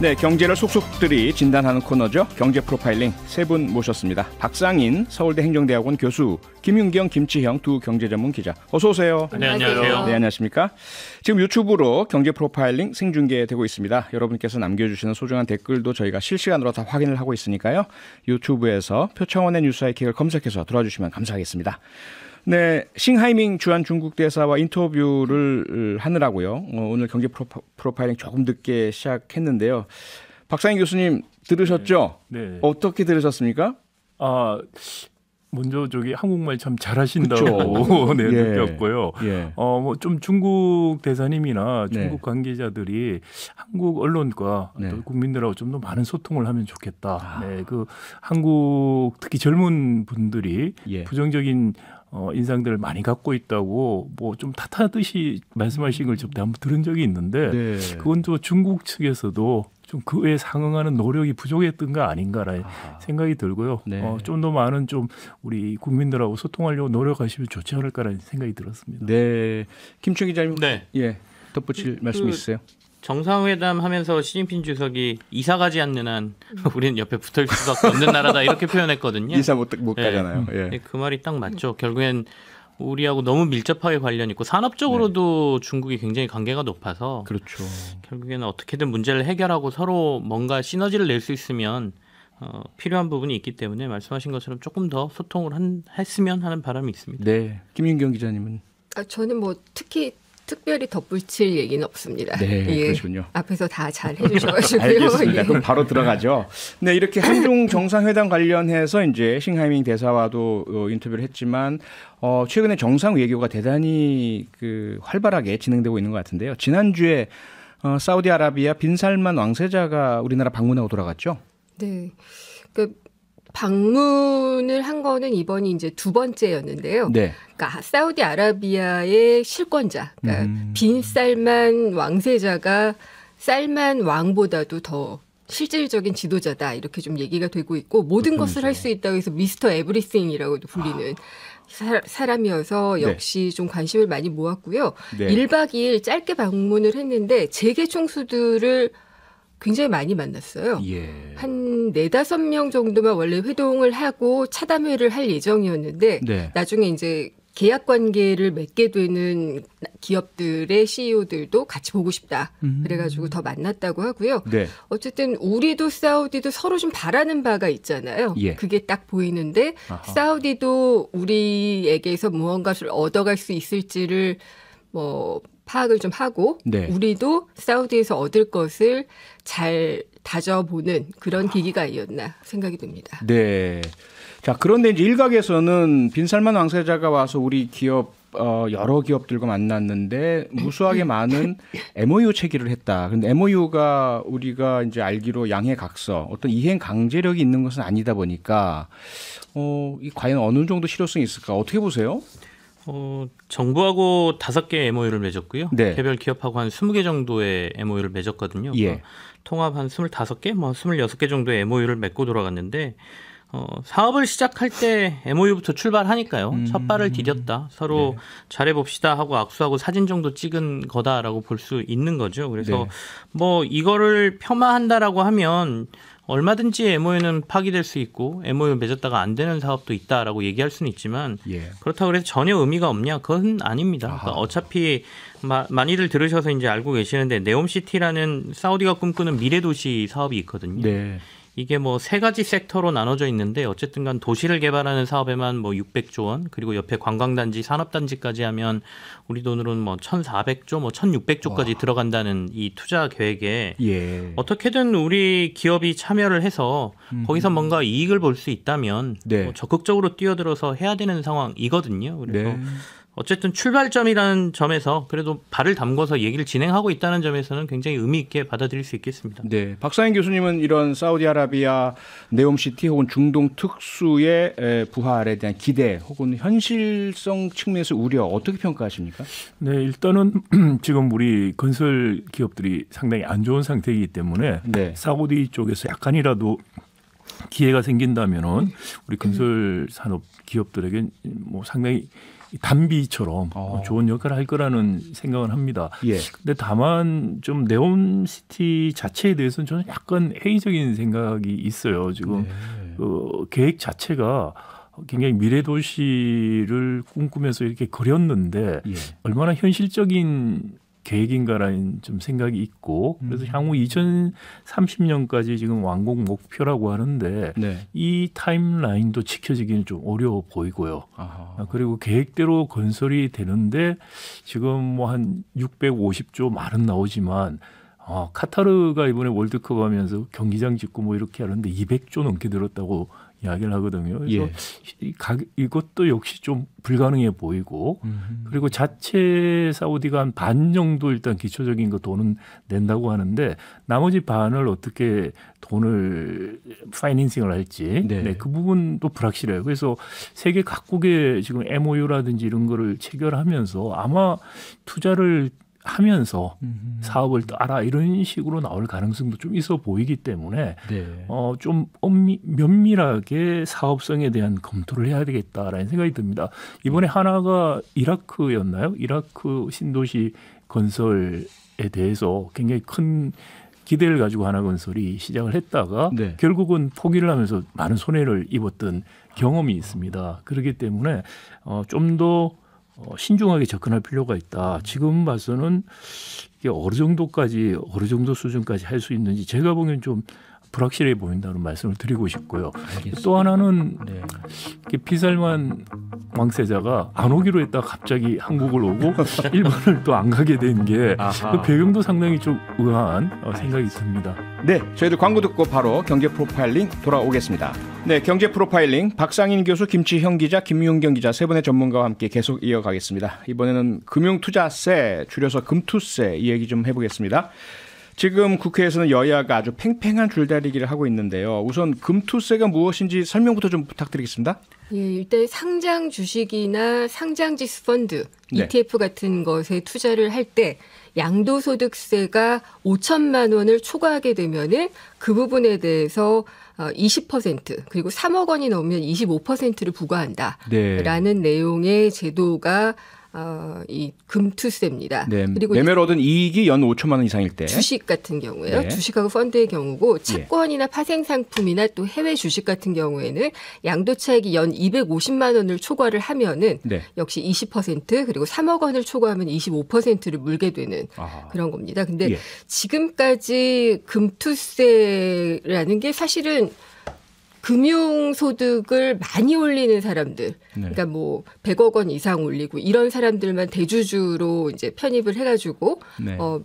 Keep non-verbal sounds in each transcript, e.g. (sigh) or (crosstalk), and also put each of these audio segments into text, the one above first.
네, 경제를 속속들이 진단하는 코너죠. 경제 프로파일링 세 분 모셨습니다. 박상인 서울대 행정대학원 교수, 김윤경, 김치형 두 경제 전문 기자. 어서 오세요. 네, 안녕하세요. 네, 안녕하십니까? 지금 유튜브로 경제 프로파일링 생중계되고 있습니다. 여러분께서 남겨주시는 소중한 댓글도 저희가 실시간으로 다 확인을 하고 있으니까요. 유튜브에서 표창원의 뉴스아이킥을 검색해서 들어주시면 감사하겠습니다. 네, 싱하이밍 주한 중국 대사와 인터뷰를 하느라고요. 어, 오늘 경제 프로파일링 조금 늦게 시작했는데요. 박상희 교수님 들으셨죠? 네. 네. 어떻게 들으셨습니까? 아 먼저 저기 한국말 참 잘하신다고 (laughs) 네, 예. 느꼈고요. 예. 어뭐 좀 중국 대사님이나 네. 중국 네. 관계자들이 한국 언론과 네. 또 국민들하고 좀 더 많은 소통을 하면 좋겠다. 아. 네, 그 한국 특히 젊은 분들이 예. 부정적인 어, 인상들을 많이 갖고 있다고 뭐좀 탓하듯이 말씀하신 걸 저도 한번 들은 적이 있는데 네. 그건 또 중국 측에서도 좀 그에 상응하는 노력이 부족했던 거 아닌가라는 아. 생각이 들고요. 네. 어, 좀 더 많은 좀 우리 국민들하고 소통하려고 노력하시면 좋지 않을까라는 생각이 들었습니다. 네, 김충 기자님, 네, 예, 덧붙일 그, 말씀 있으세요? 정상회담 하면서 시진핑 주석이 이사 가지 않는 한 음. (laughs) 우리는 옆에 붙을 수가 없는 나라다 이렇게 (laughs) 표현했거든요. 이사 못, 못 예. 가잖아요. 예. 예. 그 말이 딱 맞죠. 결국엔 우리하고 너무 밀접하게 관련 있고 산업적으로도 네. 중국이 굉장히 관계가 높아서 그렇죠. 결국에는 어떻게든 문제를 해결하고 서로 뭔가 시너지를 낼 수 있으면 어, 필요한 부분이 있기 때문에 말씀하신 것처럼 조금 더 소통을 한, 했으면 하는 바람이 있습니다. 네, 김윤경 기자님은 아, 저는 뭐 특히 특별히 덧붙일 얘기는 없습니다. 네, 예. 그러시군요. 앞에서 다 잘 해주셔가지고요. (laughs) 알겠습니다. 예. 그럼 바로 들어가죠. 네, 이렇게 한중 정상회담 관련해서 이제 싱하이밍 대사와도 어, 인터뷰를 했지만 어, 최근에 정상 외교가 대단히 그 활발하게 진행되고 있는 것 같은데요. 지난주에 어, 사우디아라비아 빈살만 왕세자가 우리나라 방문하고 돌아갔죠. 네. 그 방문을 한 거는 이번이 이제 두 번째였는데요. 네. 그러니까 사우디아라비아의 실권자, 그러니까 음. 빈 살만 왕세자가 살만 왕보다도 더 실질적인 지도자다 이렇게 좀 얘기가 되고 있고 모든 그렇군요. 것을 할수 그렇죠. 있다고 해서 미스터 에브리싱이라고도 불리는 아. 사, 람이어서 네. 역시 네. 좀 관심을 많이 모았고요. 네. 1박 2일 짧게 방문을 했는데 재계 총수들을 굉장히 많이 만났어요. 예. 한 네다섯 명 정도만 원래 회동을 하고 차담회를 할 예정이었는데 네. 나중에 이제 계약 관계를 맺게 되는 기업들의 CEO들도 같이 보고 싶다. 음. 그래가지고 더 만났다고 하고요. 네. 어쨌든 우리도 사우디도 서로 좀 바라는 바가 있잖아요. 예. 그게 딱 보이는데 아하. 사우디도 우리에게서 무언가를 얻어갈 수 있을지를 뭐 파악을 좀 하고 네. 우리도 사우디에서 얻을 것을 잘 다져보는 그런 기기가 아었나 생각이 듭니다. 네. 자, 그런데 이제 일각에서는 빈살만 왕세자가 와서 우리 기업 어, 여러 기업들과 만났는데 무수하게 (laughs) 많은 MOU 체결을 했다. 그런데 MOU가 우리가 이제 알기로 양해각서 어떤 이행 강제력이 있는 것은 아니다 보니까 어, 이 과연 어느 정도 실효성이 있을까 어떻게 보세요? 어, 정부하고 다섯 개 MOU를 맺었고요. 네. 개별 기업하고 한 스무 개 정도의 MOU를 맺었거든요. 예. 통합 한 스물다섯 개, 뭐 스물여섯 개 정도의 MOU를 맺고 돌아갔는데 어, 사업을 시작할 때 MOU부터 출발하니까요. 음. 첫 발을 디뎠다. 서로 네. 잘해봅시다 하고 악수하고 사진 정도 찍은 거다라고 볼 수 있는 거죠. 그래서 네. 뭐 이거를 폄하한다라고 하면 얼마든지 MOU는 파기될 수 있고 MOU 맺었다가 안 되는 사업도 있다라고 얘기할 수는 있지만 예. 그렇다고 해서 전혀 의미가 없냐? 그건 아닙니다. 그러니까 어차피 마, 많이들 들으셔서 이제 알고 계시는데 네옴시티라는 사우디가 꿈꾸는 미래 도시 사업이 있거든요. 네. 이게 뭐 세 가지 섹터로 나눠져 있는데 어쨌든 간 도시를 개발하는 사업에만 뭐 600조 원 그리고 옆에 관광단지 산업단지까지 하면 우리 돈으로는 뭐 1,400조 뭐 1,600조까지 와. 들어간다는 이 투자 계획에 예. 어떻게든 우리 기업이 참여를 해서 음. 거기서 뭔가 이익을 볼 수 있다면 네. 뭐 적극적으로 뛰어들어서 해야 되는 상황이거든요. 그래서 네. 어쨌든 출발점이라는 점에서 그래도 발을 담궈서 얘기를 진행하고 있다는 점에서는 굉장히 의미 있게 받아들일 수 있겠습니다. 네, 박사인 교수님은 이런 사우디아라비아 네옴시티 혹은 중동 특수의 부활에 대한 기대 혹은 현실성 측면에서 우려 어떻게 평가하십니까? 네, 일단은 (clears throat) 지금 우리 건설 기업들이 상당히 안 좋은 상태이기 때문에 네. 사우디 쪽에서 약간이라도 기회가 생긴다면은 우리 음. 건설 산업 기업들에겐 뭐 상당히 단비처럼 어. 좋은 역할을 할 거라는 생각을 합니다. 예. 근데 다만 좀 네온시티 자체에 대해서는 저는 약간 회의적인 생각이 있어요. 지금 네. 어, 계획 자체가 굉장히 미래 도시를 꿈꾸면서 이렇게 그렸는데 예. 얼마나 현실적인 계획인가라는 좀 생각이 있고 그래서 음. 향후 2030년까지 지금 완공 목표라고 하는데 네. 이 타임라인도 지켜지기는 좀 어려워 보이고요. 아하. 아, 그리고 계획대로 건설이 되는데 지금 뭐 한 650조 말은 나오지만 아, 카타르가 이번에 월드컵 하면서 경기장 짓고 뭐 이렇게 하는데 200조 넘게 들었다고 이야기를 하거든요. 그래서 예. 이 이것도 역시 좀 불가능해 보이고 음. 그리고 자체 사우디가 한 반 정도 일단 기초적인 거 돈은 낸다고 하는데 나머지 반을 어떻게 돈을 파이낸싱을 할지 네. 네, 그 부분도 불확실해요. 그래서 세계 각국의 지금 MOU라든지 이런 거를 체결하면서 아마 투자를 하면서 음흠. 사업을 따라 이런 식으로 나올 가능성도 좀 있어 보이기 때문에 네. 어, 좀 엄밀, 면밀하게 사업성에 대한 검토를 해야 되겠다라는 생각이 듭니다. 이번에 음. 하나가 이라크였나요? 이라크 신도시 건설에 대해서 굉장히 큰 기대를 가지고 하나건설이 시작을 했다가 네. 결국은 포기를 하면서 많은 손해를 입었던 경험이 아. 있습니다. 그렇기 때문에 어, 좀더 어, 신중하게 접근할 필요가 있다. 지금 봐서는 이게 어느 정도까지 어느 정도 수준까지 할 수 있는지 제가 보기엔 좀 불확실해 보인다는 말씀을 드리고 싶고요. 알겠습니다. 또 하나는 네. 피살만 왕세자가 안 오기로 했다 갑자기 한국을 오고 (laughs) 일본을 또 안 가게 된 게 그 배경도 상당히 좀 의아한 어, 생각이 듭니다. 네, 저희들 광고 듣고 바로 경제 프로파일링 돌아오겠습니다. 네, 경제 프로파일링 박상인 교수, 김치형 기자, 김윤경 기자 세 분의 전문가와 함께 계속 이어가겠습니다. 이번에는 금융투자세 줄여서 금투세 이 얘기 좀 해보겠습니다. 지금 국회에서는 여야가 아주 팽팽한 줄다리기를 하고 있는데요. 우선 금투세가 무엇인지 설명부터 좀 부탁드리겠습니다. 예, 일단 상장 주식이나 상장 지수 펀드, 네. ETF 같은 것에 투자를 할 때 양도소득세가 5천만 원을 초과하게 되면은 그 부분에 대해서 20% 어, 그리고 3억 원이 넘으면 25%를 부과한다라는 네. 내용의 제도가 어, 이 금투세입니다. 네, 그리고 매매로 얻은 이익이 연 5천만 원 이상일 때 주식 같은 경우에요. 네. 주식하고 펀드의 경우고 예. 채권이나 파생 상품이나 또 해외 주식 같은 경우에는 양도 차익이 연 250만 원을 초과를 하면은 네. 역시 20% 그리고 3억 원을 초과하면 25%를 물게 되는 아하. 그런 겁니다. 근데 예. 지금까지 금투세라는 게 사실은 금융 소득을 많이 올리는 사람들, 네. 그러니까 뭐 100억 원 이상 올리고 이런 사람들만 대주주로 이제 편입을 해가지고 네. 어,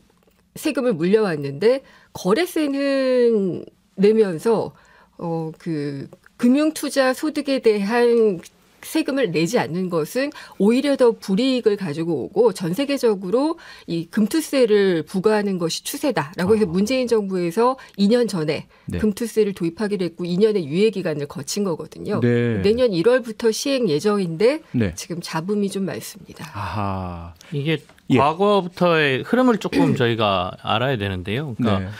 세금을 물려왔는데 거래세는 내면서 어, 그 금융 투자 소득에 대한 세금을 내지 않는 것은 오히려 더 불이익을 가지고 오고 전 세계적으로 이 금투세를 부과하는 것이 추세다라고 해서 아. 문재인 정부에서 2년 전에 네. 금투세를 도입하기로 했고 2년의 유예 기간을 거친 거거든요. 네. 내년 1월부터 시행 예정인데 네. 지금 잡음이 좀 많습니다. 아하. 이게 예. 과거부터의 흐름을 조금 (clears throat) 저희가 알아야 되는데요. 그러니까 네.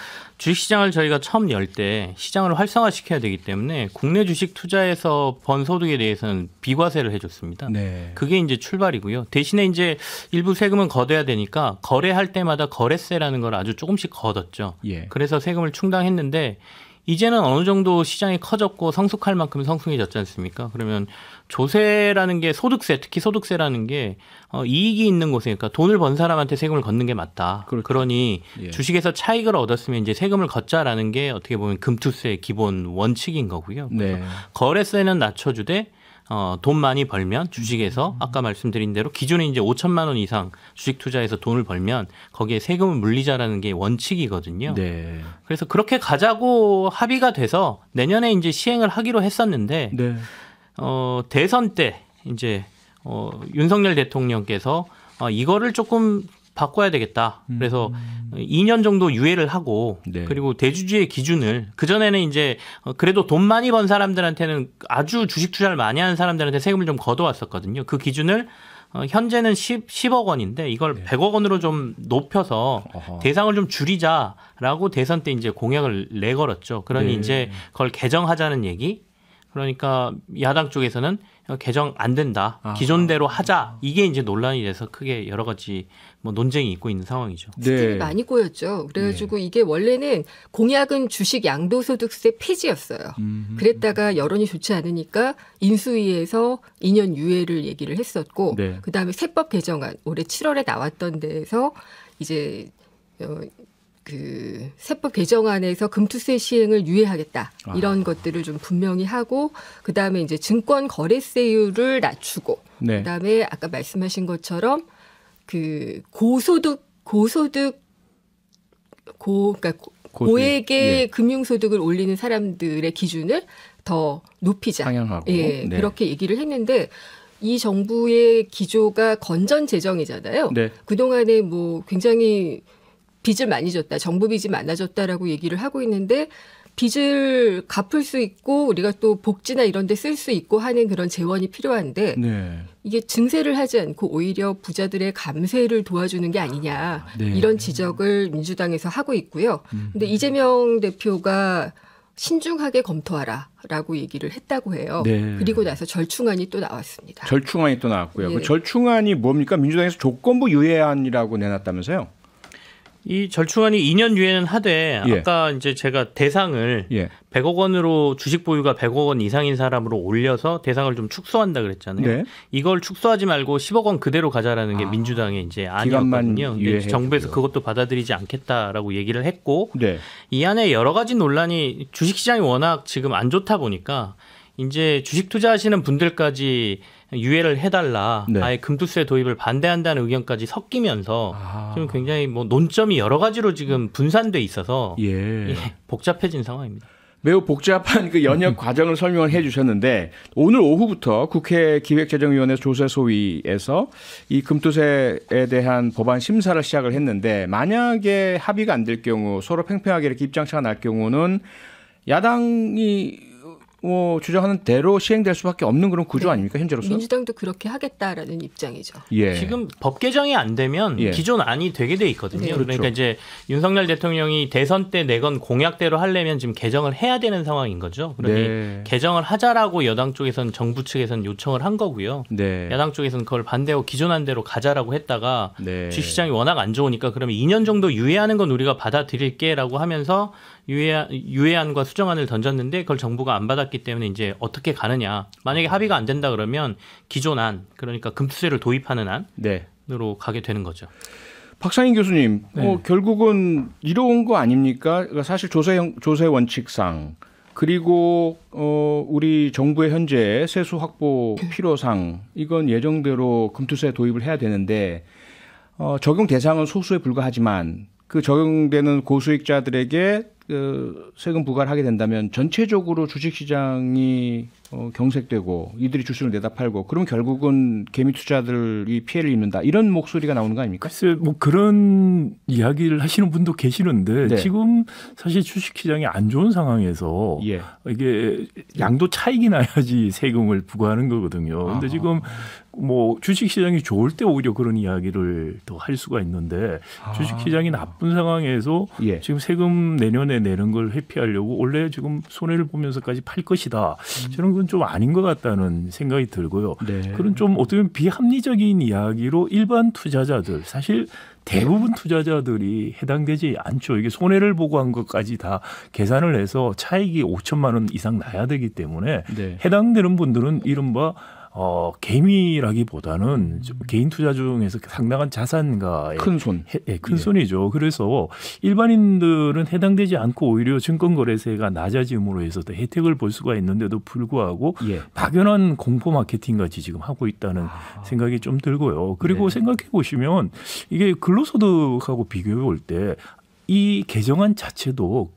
주식시장을 저희가 처음 열 때 시장을 활성화시켜야 되기 때문에 국내 주식 투자에서 번 소득에 대해서는 비과세를 해줬습니다. 네. 그게 이제 출발이고요. 대신에 이제 일부 세금은 거둬야 되니까 거래할 때마다 거래세라는 걸 아주 조금씩 걷었죠. 예. 그래서 세금을 충당했는데 이제는 어느 정도 시장이 커졌고 성숙할 만큼 성숙해졌지 않습니까? 그러면 조세라는 게 소득세, 특히 소득세라는 게 어, 이익이 있는 곳이니까 돈을 번 사람한테 세금을 걷는 게 맞다. 그렇죠. 그러니 예. 주식에서 차익을 얻었으면 이제 세금을 걷자라는 게 어떻게 보면 금투세의 기본 원칙인 거고요. 네. 거래세는 낮춰주되 어, 돈 많이 벌면 주식에서 아까 말씀드린 대로 기존에 이제 5천만 원 이상 주식 투자해서 돈을 벌면 거기에 세금을 물리자라는 게 원칙이거든요. 네. 그래서 그렇게 가자고 합의가 돼서 내년에 이제 시행을 하기로 했었는데 네. 어, 대선 때 이제 어, 윤석열 대통령께서 어, 이거를 조금 바꿔야 되겠다. 음, 그래서 음. 2년 정도 유예를 하고 네. 그리고 대주주의 기준을 그 전에는 이제 어, 그래도 돈 많이 번 사람들한테는 아주 주식 투자를 많이 하는 사람들한테 세금을 좀 걷어왔었거든요. 그 기준을 어, 현재는 10, 10억 원인데 이걸 네. 100억 원으로 좀 높여서 어허. 대상을 좀 줄이자라고 대선 때 이제 공약을 내걸었죠. 그러니 네. 이제 그걸 개정하자는 얘기 그러니까 야당 쪽에서는 개정 안 된다. 아. 기존대로 하자. 이게 이제 논란이 돼서 크게 여러 가지 뭐 논쟁이 있고 있는 상황이죠. 스텝이 네. 많이 꼬였죠. 그래가지고 네. 이게 원래는 공약은 주식 양도소득세 폐지였어요. 음흠. 그랬다가 여론이 좋지 않으니까 인수위에서 2년 유예를 얘기를 했었고, 네. 그 다음에 세법 개정안 올해 7월에 나왔던 데에서 이제 어, 그 세법 개정안에서 금투세 시행을 유예하겠다 아. 이런 아. 것들을 좀 분명히 하고 그 다음에 이제 증권 거래세율을 낮추고 네. 그 다음에 아까 말씀하신 것처럼 그 고소득 고소득 고 그러니까 고 고액의 예. 금융소득을 올리는 사람들의 기준을 더 높이자 상향하고 예, 네. 그렇게 얘기를 했는데 이 정부의 기조가 건전 재정이잖아요. 네. 그 동안에 뭐 굉장히 빚을 많이 줬다. 정부 빚이 많아졌다라고 얘기를 하고 있는데 빚을 갚을 수 있고 우리가 또 복지나 이런 데 쓸 수 있고 하는 그런 재원이 필요한데 네. 이게 증세를 하지 않고 오히려 부자들의 감세를 도와주는 게 아니냐 네. 이런 지적을 민주당에서 하고 있고요. 음. 근데 이재명 대표가 신중하게 검토하라라고 얘기를 했다고 해요. 네. 그리고 나서 절충안이 또 나왔습니다. 절충안이 또 나왔고요. 그 예. 그 절충안이 뭡니까? 민주당에서 조건부 유예안이라고 내놨다면서요? 이 절충안이 2년 뒤에는 하되 예. 아까 이제 제가 대상을 예. 100억 원으로 주식 보유가 100억 원 이상인 사람으로 올려서 대상을 좀 축소한다 그랬잖아요. 네. 이걸 축소하지 말고 10억 원 그대로 가자라는 게 아, 민주당의 이제 안이었거든요. 근데 정부에서 그것도 받아들이지 않겠다라고 얘기를 했고 네. 이 안에 여러 가지 논란이 주식 시장이 워낙 지금 안 좋다 보니까 이제 주식 투자하시는 분들까지 유예를 해달라 네. 아예 금투세 도입을 반대한다는 의견까지 섞이면서 아. 지금 굉장히 뭐 논점이 여러 가지로 지금 분산돼 있어서 예. 예, 복잡해진 상황입니다. 매우 복잡한 그 연역 (laughs) 과정을 설명을 해주셨는데 오늘 오후부터 국회 기획재정위원회 조세 소위에서 이 금투세에 대한 법안 심사를 시작을 했는데 만약에 합의가 안 될 경우 서로 팽팽하게 이렇게 입장차가 날 경우는 야당이 뭐 주장하는 대로 시행될 수밖에 없는 그런 구조 네. 아닙니까 현재로서? 민주당도 그렇게 하겠다라는 입장이죠. 예. 지금 법 개정이 안 되면 예. 기존 안이 되게 돼 있거든요. 네. 그러니까 그렇죠. 이제 윤석열 대통령이 대선 때 내건 공약대로 하려면 지금 개정을 해야 되는 상황인 거죠. 그러니 네. 개정을 하자라고 여당 쪽에선 정부 측에선 요청을 한 거고요. 네. 야당 쪽에서는 그걸 반대하고 기존 안대로 가자라고 했다가 네. 주 시장이 워낙 안 좋으니까 그러면 2년 정도 유예하는 건 우리가 받아들일게라고 하면서 유해안 유예안과 수정안을 던졌는데 그걸 정부가 안 받았기 때문에 이제 어떻게 가느냐. 만약에 아. 합의가 안 된다 그러면 기존 안, 그러니까 금투세를 도입하는 안으로 네. 가게 되는 거죠. 박상인 교수님, 네. 뭐 결국은 이런 거 아닙니까? 그러니까 사실 조세 조세 원칙상 그리고 어 우리 정부의 현재 세수 확보 음. 필요상 이건 예정대로 금투세 도입을 해야 되는데 어 적용 대상은 소수에 불과하지만 그 적용되는 고수익자들에게 그 세금 부과를 하게 된다면 전체적으로 주식시장이 어, 경색되고 이들이 주식을 내다 팔고 그럼 결국은 개미 투자들이 피해를 입는다 이런 목소리가 나오는 거 아닙니까? 글쎄 뭐 그런 이야기를 하시는 분도 계시는데 네. 지금 사실 주식 시장이 안 좋은 상황에서 예. 이게 양도 차익이 나야지 세금을 부과하는 거거든요. 근데 아. 지금 뭐 주식 시장이 좋을 때 오히려 그런 이야기를 더 할 수가 있는데 아. 주식 시장이 나쁜 상황에서 예. 지금 세금 내년에 내는 걸 회피하려고 원래 지금 손해를 보면서까지 팔 것이다. 음. 저는 그 거는좀 아닌 것 같다는 생각이 들고요. 네. 그런 좀 어떻게 보면 비합리적인 이야기로 일반 투자자들 사실 대부분 투자자들이 해당되지 않죠. 이게 손해를 보고 한 것까지 다 계산을 해서 차익이 5천만 원 이상 나야 되기 때문에 네. 해당되는 분들은 이른바 어, 개미라기보다는 음. 개인 투자 중에서 상당한 자산가의 큰 손, 해, 예, 큰 예. 손이죠. 그래서 일반인들은 해당되지 않고 오히려 증권거래세가 낮아짐으로 해서 더 혜택을 볼 수가 있는데도 불구하고 예. 막연한 공포 마케팅 까지 지금 하고 있다는 아. 생각이 좀 들고요. 그리고 네. 생각해 보시면 이게 근로소득하고 비교해 볼 때 이 개정안 자체도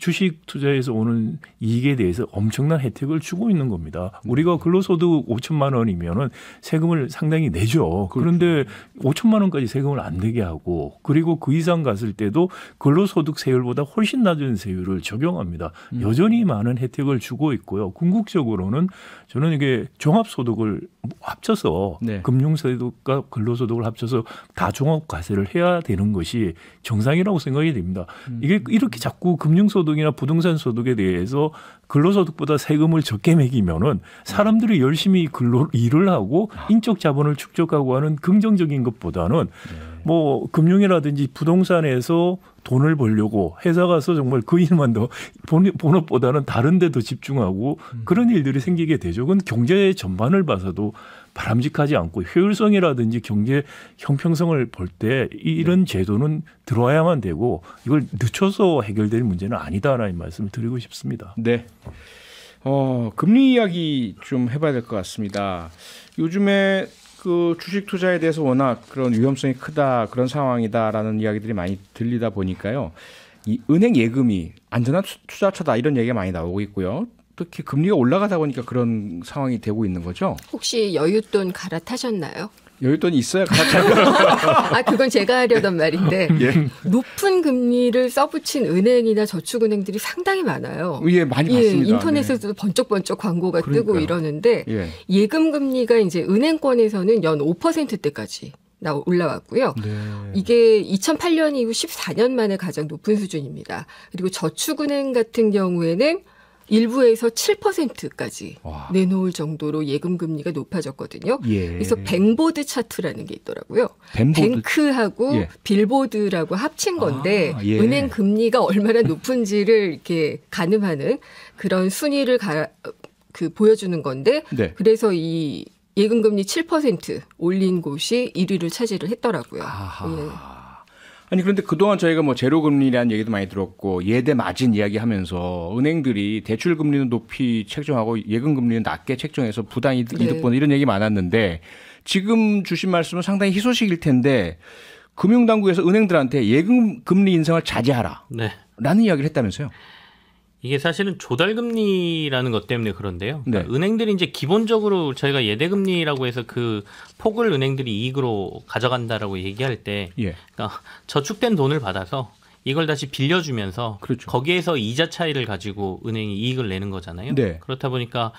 주식 투자에서 오는 이익에 대해서 엄청난 혜택을 주고 있는 겁니다. 우리가 근로소득 5천만 원이면은 세금을 상당히 내죠. 그렇죠. 그런데 그렇죠. 5천만 원까지 세금을 안 내게 하고 그리고 그 이상 갔을 때도 근로소득 세율보다 훨씬 낮은 세율을 적용합니다. 음. 여전히 많은 혜택을 주고 있고요. 궁극적으로는 저는 이게 종합소득을 합쳐서 네. 금융소득과 근로소득을 합쳐서 다 종합과세를 해야 되는 것이 정상이라고 생각이 됩니다. 음. 이게 이렇게 자꾸 금융소득 소득이나 부동산 소득에 대해서 근로소득보다 세금을 적게 매기면은 사람들이 열심히 근로 일을 하고 인적 자본을 축적하고 하는 긍정적인 것보다는 네. 뭐 금융이라든지 부동산에서 돈을 벌려고 회사 가서 정말 그 일만 더 본업보다는 다른 데도 집중하고 음. 그런 일들이 생기게 되죠. 그건 경제 전반을 봐서도 바람직하지 않고 효율성이라든지 경제 형평성을 볼 때 이런 네. 제도는 들어와야만 되고 이걸 늦춰서 해결될 문제는 아니다라는 말씀을 드리고 싶습니다. 네. 어, 금리 이야기 좀 해봐야 될 것 같습니다. 요즘에 그 주식 투자에 대해서 워낙 그런 위험성이 크다 그런 상황이다라는 이야기들이 많이 들리다 보니까요. 이 은행 예금이 안전한 투자처다 이런 얘기가 많이 나오고 있고요. 어떻게 금리가 올라가다 보니까 그런 상황이 되고 있는 거죠. 혹시 여윳돈 갈아타셨나요? 여윳돈 있어야 갈아타요. (laughs) 아, 그건 제가 하려던 말인데 (laughs) 예. 높은 금리를 써붙인 은행이나 저축은행들이 상당히 많아요. 예, 많이 봤습니다. 예, 인터넷에서도 네. 번쩍번쩍 광고가 그러니까요. 뜨고 이러는데 예. 금 금리가 이제 은행권에서는 연 5%대까지 나 올라왔고요. 네. 이게 2008년 이후 14년 만에 가장 높은 수준입니다. 그리고 저축은행 같은 경우에는 일부에서 7%까지 와. 내놓을 정도로 예금 금리가 높아졌거든요. 예. 그래서 뱅보드 차트라는 게 있더라고요. 뱀보드. 뱅크하고 예. 빌보드라고 합친 건데 아, 예. 은행 금리가 얼마나 높은지를 이렇게 가늠하는 그런 순위를 가, 그 보여주는 건데 네. 그래서 이 예금금리 7% 올린 곳이 1위를 차지를 했더라고요. 아하. 예. 아니 그런데 그동안 저희가 뭐 제로 금리라는 얘기도 많이 들었고 예대 마진 이야기하면서 은행들이 대출 금리는 높이 책정하고 예금 금리는 낮게 책정해서 부당 이득 네. 보는 이런 얘기 많았는데 지금 주신 말씀은 상당히 희소식일 텐데 금융당국에서 은행들한테 예금 금리 인상을 자제하라. 라는 네. 이야기를 했다면서요. 이게 사실은 조달금리라는 것 때문에 그런데요. 그러니까 네. 은행들이 이제 기본적으로 저희가 예대금리라고 해서 그 폭을 은행들이 이익으로 가져간다라고 얘기할 때, 예. 그러니까 저축된 돈을 받아서 이걸 다시 빌려주면서 그렇죠. 거기에서 이자 차이를 가지고 은행이 이익을 내는 거잖아요. 네. 그렇다 보니까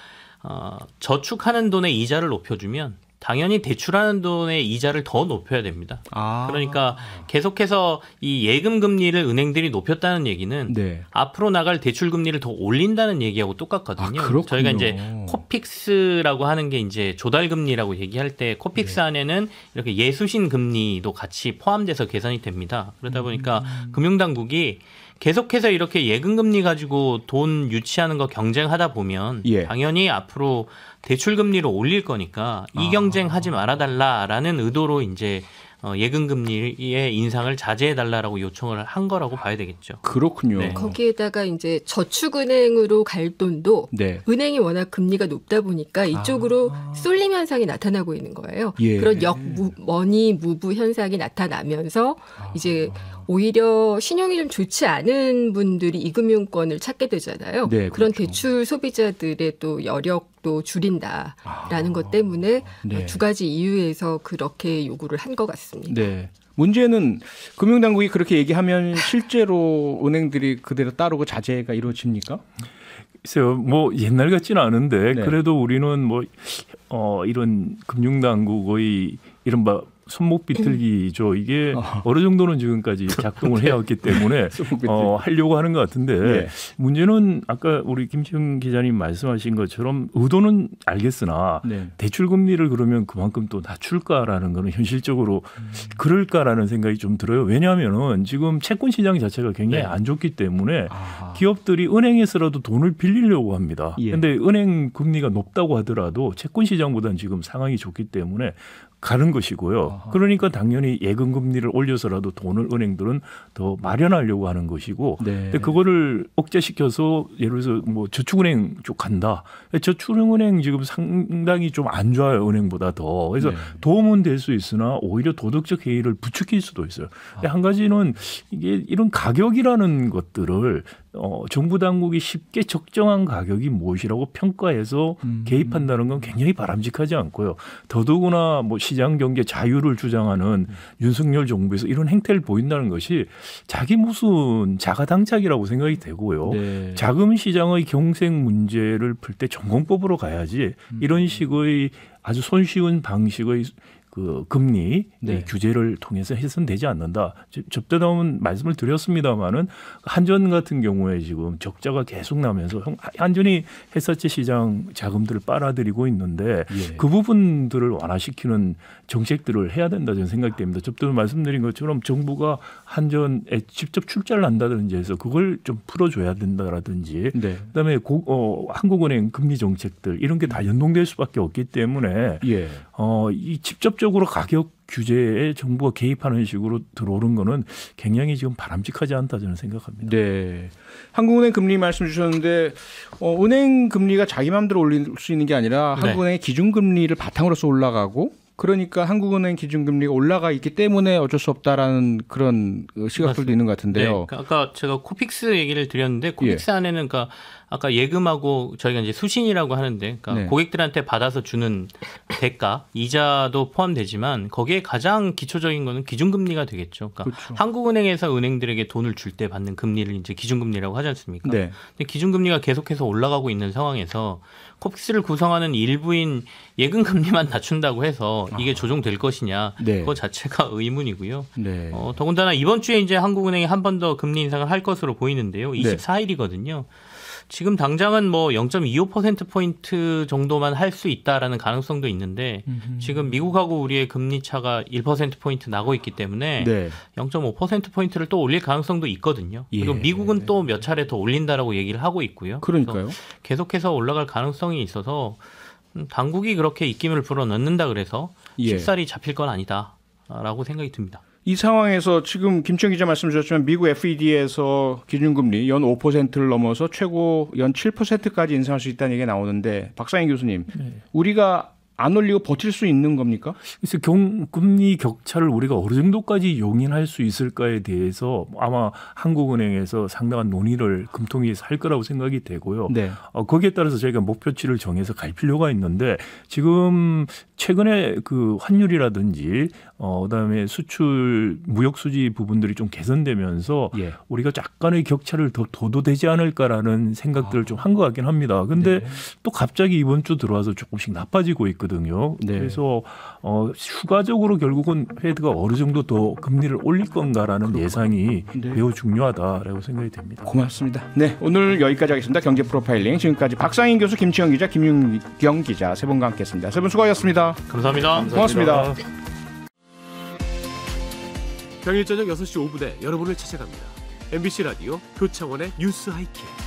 어, 저축하는 돈의 이자를 높여주면 당연히 대출하는 돈의 이자를 더 높여야 됩니다. 아. 그러니까 계속해서 이 예금 금리를 은행들이 높였다는 얘기는 네. 앞으로 나갈 대출 금리를 더 올린다는 얘기하고 똑같거든요. 아, 저희가 이제 코픽스라고 하는 게 이제 조달 금리라고 얘기할 때 코픽스 네. 안에는 이렇게 예수신 금리도 같이 포함돼서 계산이 됩니다. 그러다 보니까 음. 금융당국이 계속해서 이렇게 예금 금리 가지고 돈 유치하는 거 경쟁하다 보면 예. 당연히 앞으로 대출 금리로 올릴 거니까 이 아. 경쟁하지 말아 달라라는 의도로 이제 어, 예금 금리의 인상을 자제해 달라라고 요청을 한 거라고 봐야 되겠죠. 그렇군요. 네. 거기에다가 이제 저축은행으로 갈 돈도 네. 은행이 워낙 금리가 높다 보니까 아. 이쪽으로 아. 쏠림 현상이 나타나고 있는 거예요. 예. 그런 역머니 무 무부 현상이 나타나면서 아. 이제 오히려 신용이 좀 좋지 않은 분들이 이 금융권을 찾게 되잖아요. 네, 그런 그렇죠. 대출 소비자들의 또 여력도 줄인다라는 아, 것 때문에 네. 두 가지 이유에서 그렇게 요구를 한 것 같습니다. 네. 문제는 금융당국이 그렇게 얘기하면 실제로 은행들이 그대로 따르고 자제가 이루어집니까? 글쎄요, 뭐 옛날 같지는 않은데 네. 그래도 우리는 뭐 어, 이런 금융당국의 이른바 손목 비틀기죠. 이게 음. 아. 어. 느 정도는 지금까지 작동을 네. 해왔기 때문에 (laughs) 어, 하려고 하는 것 같은데 네. 문제는 아까 우리 김시영 기자님 말씀하신 것처럼 의도는 알겠으나 네. 대출 금리를 그러면 그만큼 또 낮출까라는 거는 현실적으로 음. 그럴까라는 생각이 좀 들어요. 왜냐하면은 지금 채권 시장 자체가 굉장히 네. 안 좋기 때문에 아. 기업들이 은행에서라도 돈을 빌리려고 합니다. 그런데 예. 은행 금리가 높다고 하더라도 채권 시장보다는 지금 상황이 좋기 때문에 가는 것이고요. 아하. 그러니까 당연히 예금 금리를 올려서라도 돈을 은행들은 더 마련하려고 하는 것이고, 네. 근데 그거를 억제시켜서 예를 들어서 뭐 저축은행 쪽 간다. 저축은행 지금 상당히 좀 안 좋아요 은행보다 더. 그래서 네. 도움은 될 수 있으나 오히려 도덕적 해이를 부추길 수도 있어요. 아. 한 가지는 이게 이런 가격이라는 것들을 어, 정부 당국이 쉽게 적정한 가격이 무엇이라고 평가해서 음. 개입한다는 건 굉장히 바람직하지 않고요. 더더구나 뭐 시, 시장 경제 자유를 주장하는 음. 윤석열 정부에서 이런 행태를 보인다는 것이 자기 무슨 자가당착이라고 생각이 되고요. 네. 자금 시장의 경생 문제를 풀 때 전공법으로 가야지 음. 이런 식의 아주 손쉬운 방식의 그 금리 네. 규제를 통해서 해선 되지 않는다. 접대담은 말씀을 드렸습니다마는 한전 같은 경우에 지금 적자가 계속 나면서 한전이 회사채 시장 자금들을 빨아들이고 있는데 예. 그 부분들을 완화시키는 정책들을 해야 된다 저는 생각됩니다. 접대 말씀드린 것처럼 정부가 한전에 직접 출자를 한다든지 해서 그걸 좀 풀어줘야 된다라든지 네. 그다음에 고, 어, 한국은행 금리 정책들 이런 게 다 연동될 수밖에 없기 때문에 예. 어, 이 직접 직접적으로 가격 규제에 정부가 개입하는 식으로 들어오는 거는 굉장히 지금 바람직하지 않다 저는 생각합니다. 네. 한국은행 금리 말씀 주셨는데 어, 은행 금리가 자기 마음대로 올릴 수 있는 게 아니라 네. 한국은행의 네. 기준금리를 바탕으로서 올라가고 그러니까 한국은행 기준금리가 올라가 있기 때문에 어쩔 수 없다라는 그런 시각들도 있는 것 같은데요. 네. 그러니까 아까 제가 코픽스 얘기를 드렸는데 예. 코픽스 예. 안에는 그니까 러 아까 예금하고 저희가 이제 수신이라고 하는데 그니까 러 네. 고객들한테 받아서 주는 대가 이자도 포함되지만 거기에 가장 기초적인 거는 기준금리가 되겠죠. 그니까 러 그렇죠. 한국은행에서 은행들에게 돈을 줄 때 받는 금리를 이제 기준금리라고 하지 않습니까? 네. 근데 기준금리가 계속해서 올라가고 있는 상황에서 코픽스를 구성하는 일부인 예금금리만 낮춘다고 해서 이게 아. 조정될 것이냐 네. 그거 자체가 (laughs) 의문이고요. 네. 어, 더군다나 이번 주에 이제 한국은행이 한 번 더 금리 인상을 할 것으로 보이는데요. 24일이거든요. 지금 당장은 뭐0.25% 포인트 정도만 할 수 있다라는 가능성도 있는데 음흠. 지금 미국하고 우리의 금리 차가 1% 포인트 나고 있기 때문에 네. 0.5% 포인트를 또 올릴 가능성도 있거든요. 예. 그리고 미국은 또 몇 차례 더 올린다라고 얘기를 하고 있고요. 그러니까요. 계속해서 올라갈 가능성이 있어서 당국이 그렇게 입김을 불어넣는다 그래서 예. 쉽사리 잡힐 건 아니다라고 생각이 듭니다. 이 상황에서 지금 김청 기자 말씀 주셨지만 미국 FED에서 기준금리 연 5%를 넘어서 최고 연 7%까지 인상할 수 있다는 얘기가 나오는데 박상현 교수님 네. 우리가 안 올리고 버틸 수 있는 겁니까? 그래서 경, 금리 격차를 우리가 어느 정도까지 용인할 수 있을까에 대해서 아마 한국은행에서 상당한 논의를 금통위에서 할 거라고 생각이 되고요. 네. 어, 거기에 따라서 저희가 목표치를 정해서 갈 필요가 있는데 지금 최근에 그 환율이라든지 어, 그다음에 수출 무역 수지 부분들이 좀 개선되면서 예. 우리가 약간의 격차를 더둬도되지 않을까라는 생각들을 아. 좀한 것 같긴 합니다. 근데 네. 또 갑자기 이번 주 들어와서 조금씩 나빠지고 있고. 있거든요. 네. 그래서 어, 추가적으로 결국은 헤드가 어느 정도 더 금리를 올릴 건가라는 그렇구나. 예상이 네. 매우 중요하다라고 생각이 됩니다. 고맙습니다. 네, 오늘 여기까지 하겠습니다. 경제 프로파일링 지금까지 박상인 교수, 김치영 기자, 김윤경 기자 세 분과 함께했습니다. 세 분 수고하셨습니다. 감사합니다. 감사합니다. 고맙습니다. 평일 저녁 6시 5분에 여러분을 찾아갑니다. MBC 라디오 표창원의 뉴스 하이킥.